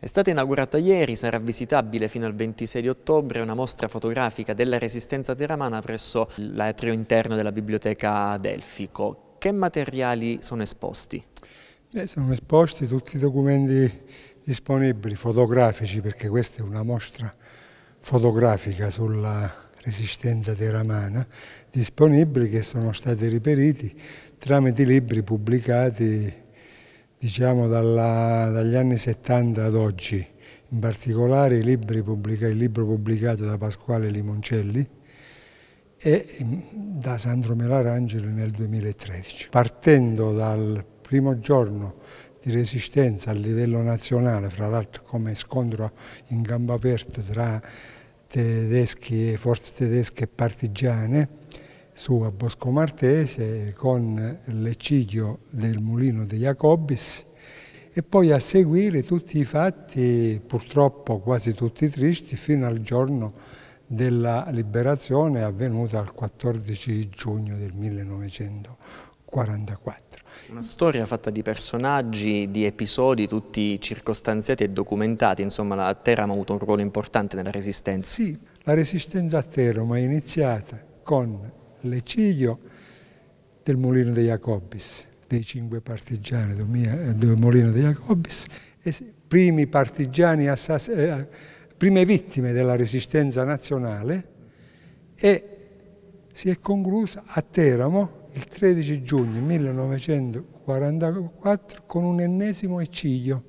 È stata inaugurata ieri, sarà visitabile fino al 26 di ottobre una mostra fotografica della resistenza teramana presso l'atrio interno della biblioteca Delfico. Che materiali sono esposti? Eh, sono esposti tutti i documenti disponibili, fotografici, perché questa è una mostra fotografica sulla resistenza teramana, disponibili che sono stati reperiti tramite libri pubblicati diciamo, dalla, dagli anni 70 ad oggi, in particolare il libro pubblicato da Pasquale Limoncelli e mm, da Sandro Melarangeli nel 2013. Partendo dal primo giorno di resistenza a livello nazionale, fra l'altro come scontro in campo aperto tra tedeschi e forze tedesche e partigiane, su a Bosco Martese con l'eccidio del mulino di Jacobis e poi a seguire tutti i fatti, purtroppo quasi tutti tristi, fino al giorno della liberazione avvenuta il 14 giugno del 1944. Una storia fatta di personaggi, di episodi, tutti circostanziati e documentati, insomma la Teramo ha avuto un ruolo importante nella Resistenza. Sì, la Resistenza a Teramo è iniziata con l'eccidio del mulino dei Jacobis, dei cinque partigiani del mulino dei Jacobis, primi partigiani eh, prime vittime della resistenza nazionale e si è conclusa a Teramo il 13 giugno 1944 con un ennesimo eccidio,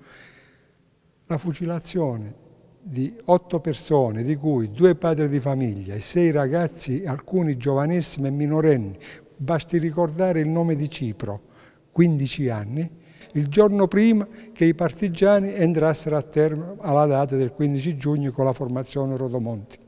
la fucilazione di otto persone, di cui due padri di famiglia e sei ragazzi, alcuni giovanissimi e minorenni, basti ricordare il nome di Cipro, 15 anni, il giorno prima che i partigiani entrassero a termine alla data del 15 giugno con la formazione Rodomonti.